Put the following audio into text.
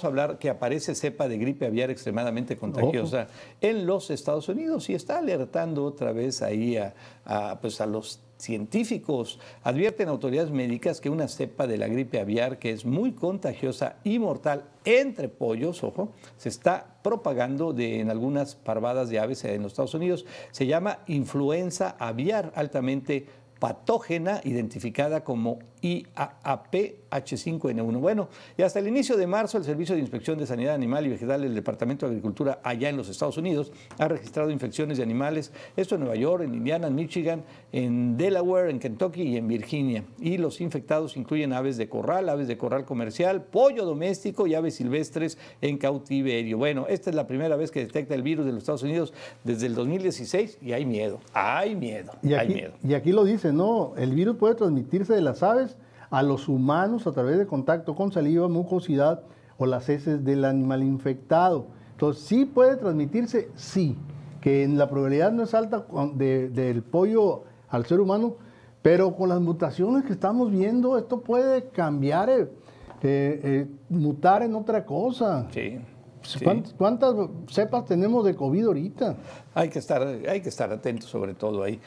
a hablar que aparece cepa de gripe aviar extremadamente contagiosa en los Estados Unidos y está alertando otra vez ahí a, pues a los científicos. Advierten autoridades médicas que una cepa de la gripe aviar que es muy contagiosa y mortal entre pollos, ojo, se está propagando en algunas parvadas de aves en los Estados Unidos. Se llama influenza aviar altamente patógena identificada como IAAP-H5N1. Bueno, y hasta el inicio de marzo, el Servicio de Inspección de Sanidad Animal y Vegetal del Departamento de Agricultura allá en los Estados Unidos ha registrado infecciones de animales, esto en Nueva York, en Indiana, en Michigan, en Delaware, en Kentucky y en Virginia. Y los infectados incluyen aves de corral, aves de corral comercial, pollo doméstico y aves silvestres en cautiverio. Bueno, esta es la primera vez que detecta el virus de los Estados Unidos desde el 2016 y hay miedo, hay miedo, y hay miedo. Y aquí lo dice no, el virus puede transmitirse de las aves a los humanos a través de contacto con saliva, mucosidad o las heces del animal infectado. Entonces, sí puede transmitirse, sí, que en la probabilidad no es alta del pollo al ser humano, pero con las mutaciones que estamos viendo, esto puede cambiar, eh, eh, eh, mutar en otra cosa. Sí. Pues, ¿Cuántas cepas tenemos de COVID ahorita? Hay que estar, hay que estar atentos sobre todo ahí.